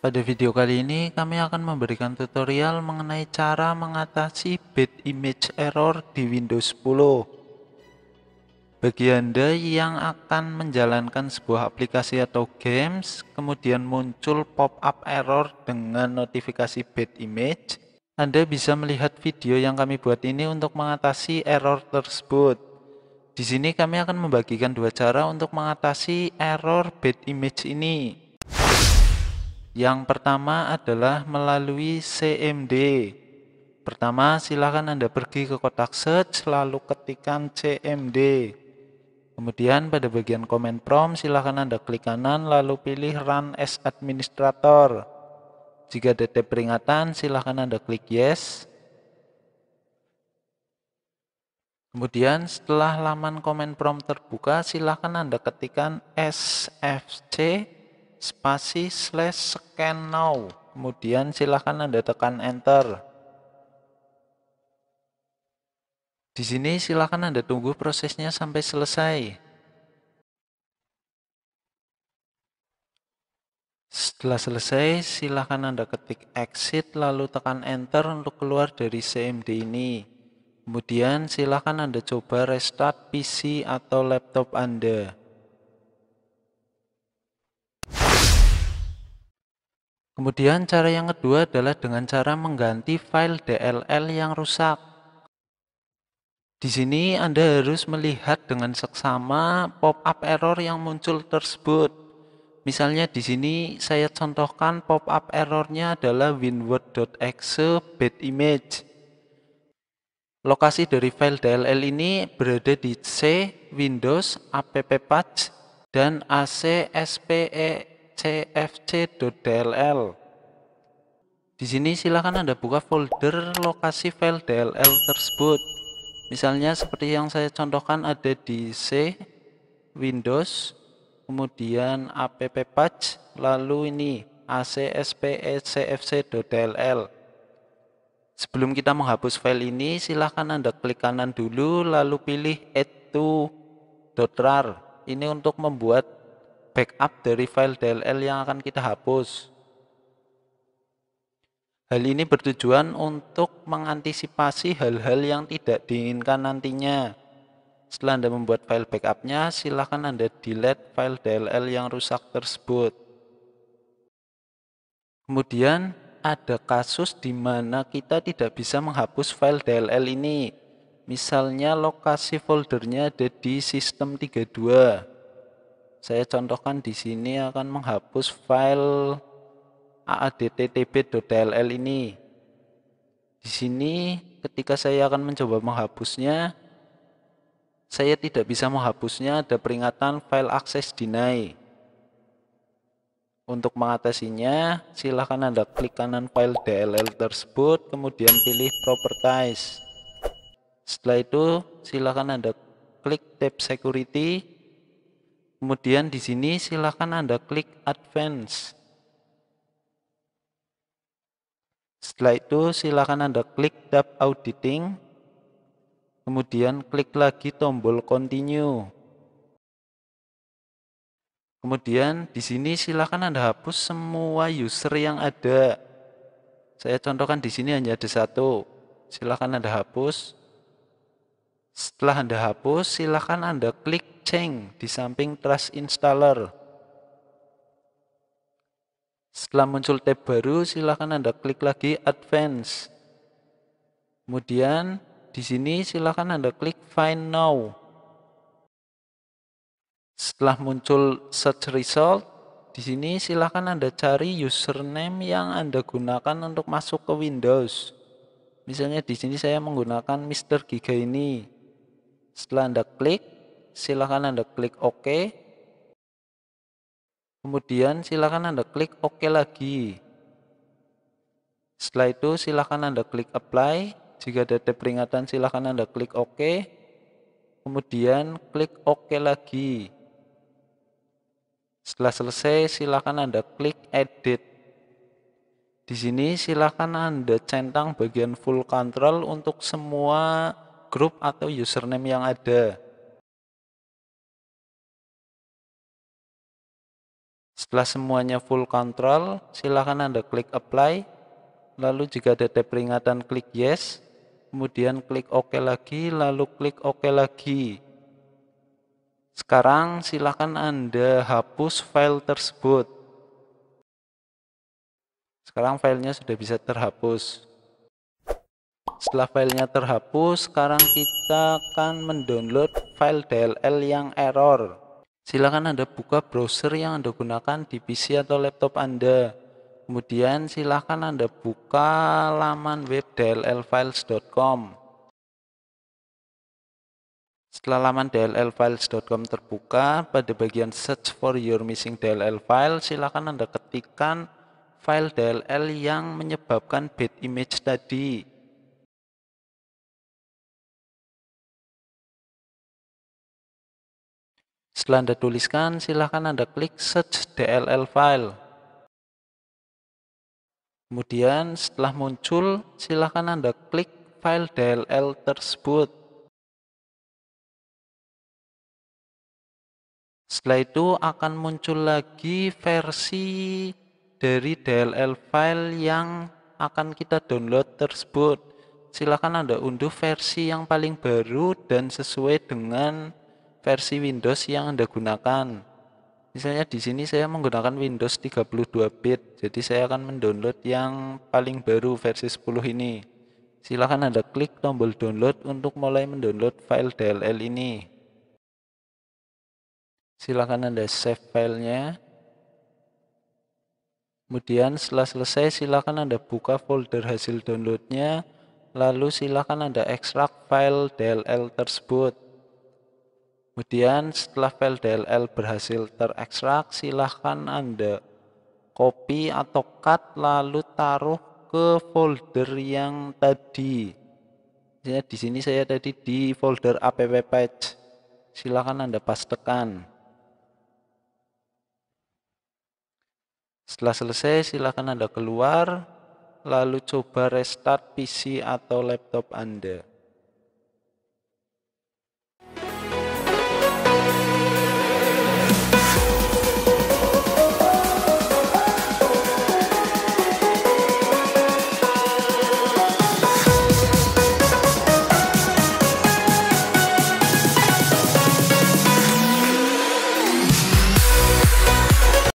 Pada video kali ini kami akan memberikan tutorial mengenai cara mengatasi bad image error di Windows 10. Bagi Anda yang akan menjalankan sebuah aplikasi atau games, kemudian muncul pop-up error dengan notifikasi bad image, Anda bisa melihat video yang kami buat ini untuk mengatasi error tersebut. Di sini kami akan membagikan dua cara untuk mengatasi error bad image ini. Yang pertama adalah melalui CMD. Pertama, silakan Anda pergi ke kotak search lalu ketikkan CMD. Kemudian pada bagian komen prompt silakan Anda klik kanan lalu pilih Run as Administrator. Jika ada peringatan silakan Anda klik yes. Kemudian setelah laman komen prompt terbuka silakan Anda ketikkan SFC spasi slash scan now. Kemudian silahkan Anda tekan enter. Di sini silahkan Anda tunggu prosesnya sampai selesai. Setelah selesai, silahkan Anda ketik exit lalu tekan enter untuk keluar dari CMD ini. Kemudian silahkan Anda coba restart PC atau laptop Anda. Kemudian cara yang kedua adalah dengan cara mengganti file DLL yang rusak. Di sini Anda harus melihat dengan seksama pop-up error yang muncul tersebut. Misalnya di sini saya contohkan pop-up errornya adalah winword.exe bad image. Lokasi dari file DLL ini berada di C, Windows, app patch, dan AC, SPE, cfc.dll. Di sini silahkan Anda buka folder lokasi file DLL tersebut. Misalnya seperti yang saya contohkan ada di C, Windows, kemudian app patch, lalu ini acspecfc.dll. Sebelum kita menghapus file ini, silahkan Anda klik kanan dulu, lalu pilih add to .rar. Ini untuk membuat backup dari file DLL yang akan kita hapus. Hal ini bertujuan untuk mengantisipasi hal-hal yang tidak diinginkan nantinya. Setelah Anda membuat file backupnya, silakan Anda delete file DLL yang rusak tersebut. Kemudian, ada kasus di mana kita tidak bisa menghapus file DLL ini. Misalnya lokasi foldernya ada di sistem 32 saya contohkan di sini akan menghapus file aadttb.dll ini. Di sini ketika saya akan mencoba menghapusnya, saya tidak bisa menghapusnya ada peringatan file akses deny. Untuk mengatasinya, silahkan Anda klik kanan file DLL tersebut, kemudian pilih Properties. Setelah itu, silahkan Anda klik tab Security, Kemudian di sini silakan Anda klik advance. Setelah itu silakan Anda klik tab auditing. Kemudian klik lagi tombol continue. Kemudian di sini silakan Anda hapus semua user yang ada. Saya contohkan di sini hanya ada satu. Silakan Anda hapus. Setelah Anda hapus, silakan Anda klik di samping Trust Installer. Setelah muncul tab baru, silakan Anda klik lagi Advance. Kemudian di sini silakan Anda klik Find Now. Setelah muncul search result, di sini silakan Anda cari username yang Anda gunakan untuk masuk ke Windows. Misalnya di sini saya menggunakan Mr. Giga ini. Setelah Anda klik, silakan Anda klik OK. Kemudian silakan Anda klik OK lagi. Setelah itu silakan Anda klik apply. Jika ada peringatan silakan Anda klik OK. Kemudian klik OK lagi. Setelah selesai silakan Anda klik edit. Di sini silakan Anda centang bagian full control untuk semua grup atau username yang ada. Setelah semuanya full control, silakan Anda klik apply. Lalu jika ada peringatan klik yes, kemudian klik OK lagi, lalu klik OK lagi. Sekarang silakan Anda hapus file tersebut. Sekarang filenya sudah bisa terhapus. Setelah filenya terhapus, sekarang kita akan mendownload file DLL yang error. Silakan Anda buka browser yang Anda gunakan di PC atau laptop Anda. Kemudian silakan Anda buka laman web dllfiles.com. Setelah laman dllfiles.com terbuka, pada bagian search for your missing DLL file, silakan Anda ketikkan file DLL yang menyebabkan bad image tadi. Setelah Anda tuliskan, silahkan Anda klik search DLL file. Kemudian setelah muncul, silahkan Anda klik file DLL tersebut. Setelah itu akan muncul lagi versi dari DLL file yang akan kita download tersebut. Silahkan Anda unduh versi yang paling baru dan sesuai dengan versi Windows yang Anda gunakan. Misalnya di sini saya menggunakan Windows 32 bit, jadi saya akan mendownload yang paling baru versi 10 ini. Silakan Anda klik tombol download untuk mulai mendownload file DLL ini. Silakan Anda save filenya. Kemudian setelah selesai silakan Anda buka folder hasil downloadnya, lalu silakan Anda ekstrak file DLL tersebut. Kemudian setelah file DLL berhasil terekstrak, silahkan Anda copy atau cut lalu taruh ke folder yang tadi. Ya, di sini saya tadi di folder app patch. Silahkan Anda pastekan. Setelah selesai, silahkan Anda keluar, lalu coba restart PC atau laptop Anda.